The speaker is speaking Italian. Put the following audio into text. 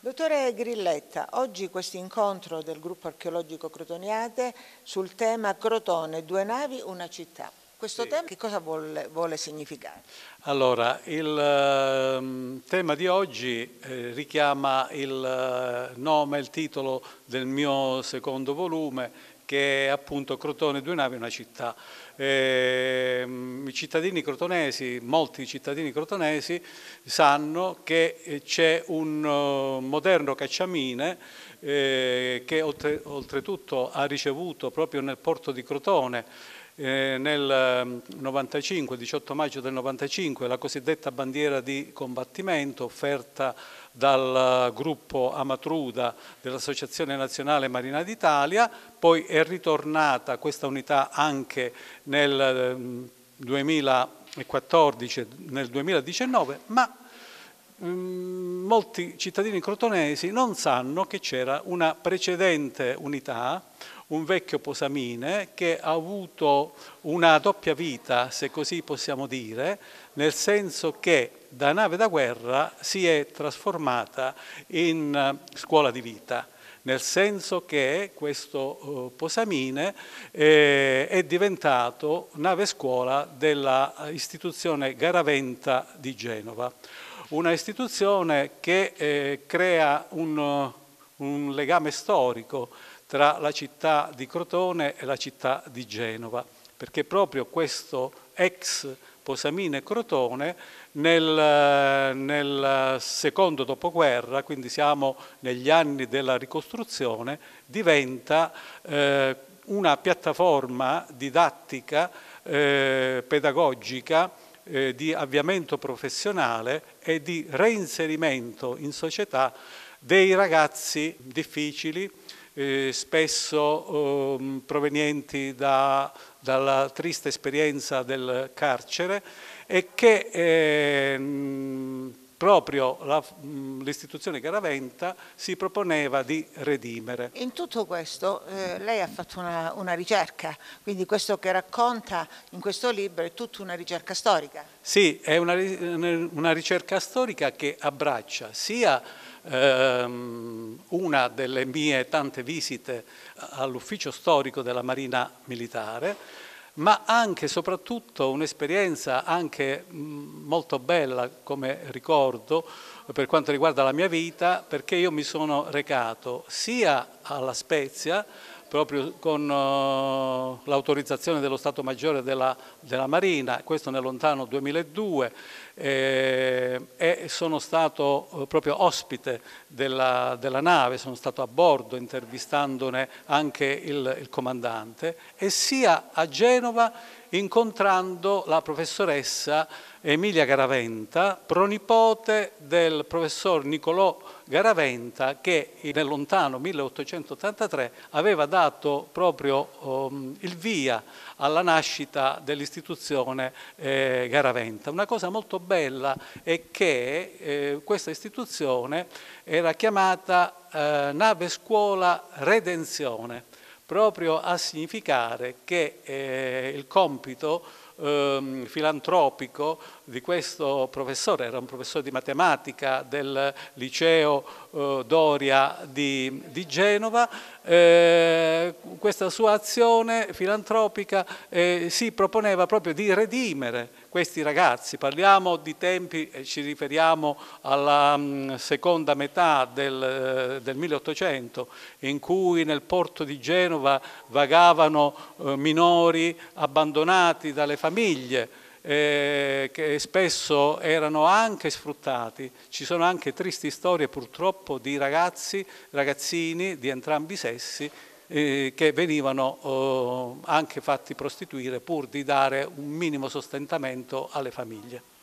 Dottore Grilletta, oggi questo incontro del gruppo archeologico Crotoniate sul tema Crotone, due navi, una città. Questo sì. tema che cosa vuole, vuole significare? Allora, il ehm, tema di oggi eh, richiama il eh, nome, il titolo del mio secondo volume, che è appunto Crotone Due Navi e una città. Eh, I cittadini crotonesi, molti cittadini crotonesi sanno che eh, c'è un eh, moderno cacciamine eh, che oltre, oltretutto ha ricevuto proprio nel porto di Crotone eh, nel 95, ehm, 18 maggio del 95, la cosiddetta bandiera di combattimento offerta dal eh, gruppo Amatruda dell'Associazione Nazionale Marina d'Italia, poi è ritornata questa unità anche nel 2014, ehm, nel 2019, ma mh, ehm, molti cittadini crotonesi non sanno che c'era una precedente unità, un vecchio Posamine, che ha avuto una doppia vita, se così possiamo dire, nel senso che da nave da guerra si è trasformata in eh, scuola di vita nel senso che questo eh, Posamine eh, è diventato nave scuola dell'istituzione Garaventa di Genova. Una istituzione che eh, crea un, un legame storico tra la città di Crotone e la città di Genova, perché proprio questo ex Posamine Crotone nel, nel, secondo dopoguerra, quindi siamo negli anni della ricostruzione, diventa eh, una piattaforma didattica, eh, pedagogica, eh, di avviamento professionale e di reinserimento in società dei ragazzi difficili, eh, spesso eh, provenienti da, dalla triste esperienza del carcere e che ehm, proprio l'istituzione Garaventa si proponeva di redimere. In tutto questo eh, lei ha fatto una, una, ricerca, quindi questo che racconta in questo libro è tutta una ricerca storica. Sì, è una, una ricerca storica che abbraccia sia ehm, una delle mie tante visite all'ufficio storico della Marina Militare, ma anche e soprattutto un'esperienza anche mm, molto bella come ricordo per quanto riguarda la mia vita perché io mi sono recato sia alla Spezia proprio con eh, l'autorizzazione dello Stato Maggiore della, della, Marina, questo nel lontano 2002, eh, e sono stato eh, proprio ospite della, della, nave, sono stato a bordo intervistandone anche il, il comandante, e sia a Genova incontrando la professoressa Emilia Garaventa, pronipote del professor Nicolò Garaventa che nel lontano 1883 aveva dato proprio um, il via alla nascita dell'istituzione eh, Garaventa. Una cosa molto bella è che eh, questa istituzione era chiamata eh, Nave Scuola Redenzione proprio a significare che eh, il compito eh, filantropico di questo professore, era un professore di matematica del liceo eh, Doria di, di Genova, eh, questa sua azione filantropica eh, si proponeva proprio di redimere questi ragazzi. Parliamo di tempi, eh, ci riferiamo alla mm, seconda metà del, eh, del, 1800, in cui nel porto di Genova vagavano eh, minori abbandonati dalle famiglie. Eh, che spesso erano anche sfruttati, ci sono anche tristi storie purtroppo di ragazzi, ragazzini di entrambi i sessi eh, che venivano eh, anche fatti prostituire pur di dare un minimo sostentamento alle famiglie.